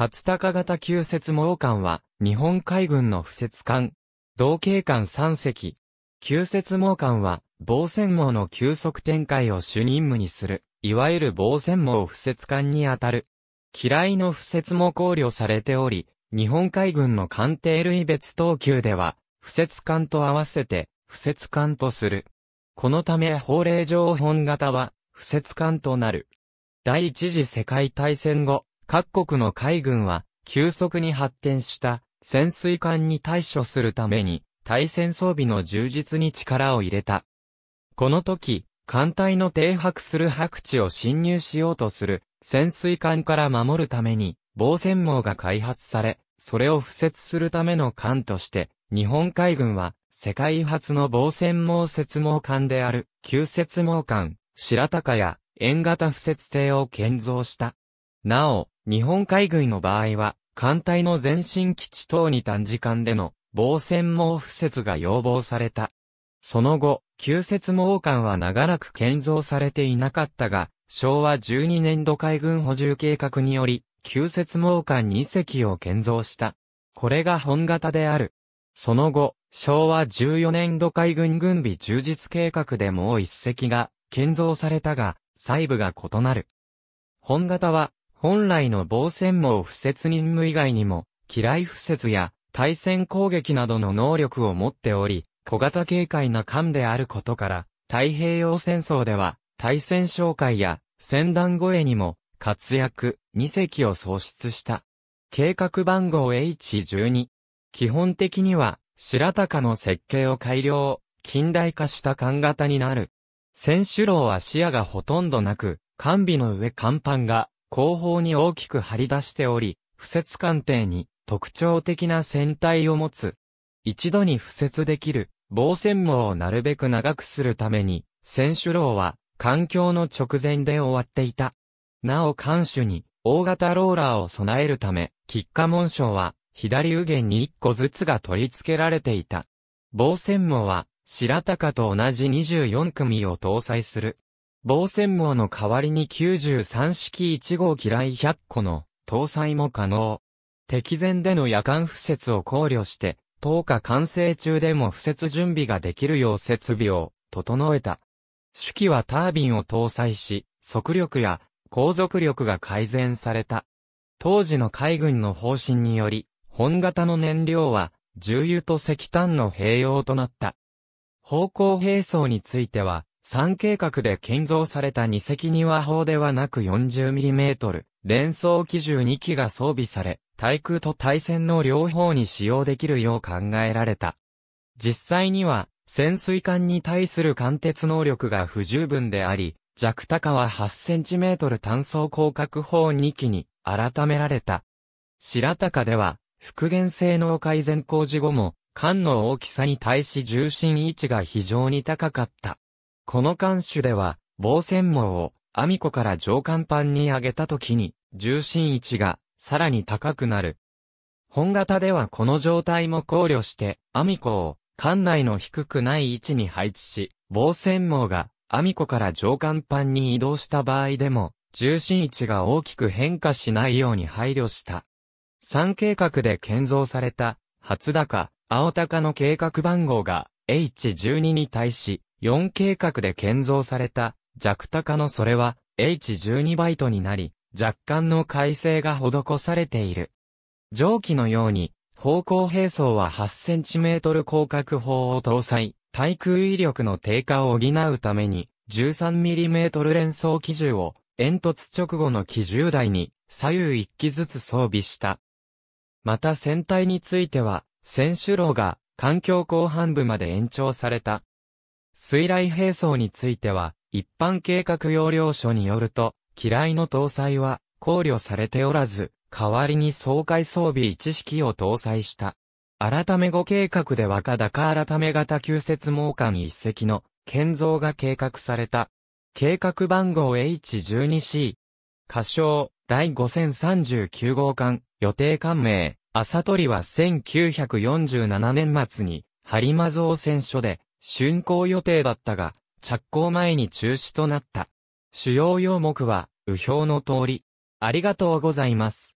初高型旧雪猛艦は、日本海軍の不設艦。同型艦3隻。旧雪猛艦は、防戦網の急速展開を主任務にする、いわゆる防戦網不設艦にあたる。嫌いの不設も考慮されており、日本海軍の艦艇類別等級では、不設艦と合わせて、不設艦とする。このため法令上本型は、不設艦となる。第一次世界大戦後、各国の海軍は、急速に発展した潜水艦に対処するために、対戦装備の充実に力を入れた。この時、艦隊の停泊する白地を侵入しようとする潜水艦から守るために防戦網が開発され、それを敷設するための艦として、日本海軍は世界初の防戦網接網艦である旧接網艦、白鷹や円型敷設艇を建造した。なお、日本海軍の場合は、艦隊の前進基地等に短時間での防戦網敷設が要望された。その後、旧設網艦は長らく建造されていなかったが、昭和12年度海軍補充計画により、旧設網艦2隻を建造した。これが本型である。その後、昭和14年度海軍軍備充実計画でもう1隻が建造されたが、細部が異なる。本型は本来の防戦網不設任務以外にも、機雷不設や対戦攻撃などの能力を持っており、小型軽快な艦であることから、太平洋戦争では、対戦哨戒や戦団護衛にも活躍、二隻を創出した。計画番号 H12。基本的には、白鷹の設計を改良、近代化した艦型になる。選手楼は視野がほとんどなく、艦尾の上甲板が後方に大きく張り出しており、不節艦艇に特徴的な船体を持つ。一度に不節できる防線網をなるべく長くするために、船首楼は環境の直前で終わっていた。なお艦首に大型ローラーを備えるため、喫下紋章は左右舷に1個ずつが取り付けられていた。防線網は白鷹と同じ24組を搭載する。防線網の代わりに93式1号機雷100個の搭載も可能。敵前での夜間敷設を考慮して、10日完成中でも敷設準備ができるよう設備を整えた。主機はタービンを搭載し、速力や航続力が改善された。当時の海軍の方針により、本型の燃料は重油と石炭の併用となった。方向並走については、3計画で建造された2隻には砲ではなく 40mm 連装機銃2機が装備され、対空と対戦の両方に使用できるよう考えられた。実際には、潜水艦に対する貫徹能力が不十分であり、弱高は 8cm 単装広角砲2機に改められた。白高では、復元性能改善工事後も、艦の大きさに対し重心位置が非常に高かった。この監守では、防戦網を、アミコから上甲板に上げた時に、重心位置が、さらに高くなる。本型ではこの状態も考慮して、アミコを、艦内の低くない位置に配置し、防戦網が、アミコから上甲板に移動した場合でも、重心位置が大きく変化しないように配慮した。3計画で建造された、初高、青高の計画番号が、H12 に対し、4計画で建造された弱高のそれは H12 バイトになり、若干の改正が施されている。上記のように、方向並走は8トル広角砲を搭載、対空威力の低下を補うために、1 3トル連装機銃を、煙突直後の機銃台に、左右1機ずつ装備した。また船体については、船首楼が、環境後半部まで延長された。水雷兵装については、一般計画要領書によると、機雷の搭載は考慮されておらず、代わりに総海装備一式を搭載した。改め後計画で若高改め型旧設網艦一隻の建造が計画された。計画番号 H12C。仮称、第5039号艦、予定艦名、朝取は1947年末に、播磨造船所で竣工予定だったが、着工前に中止となった。主要要目は、右表の通り。ありがとうございます。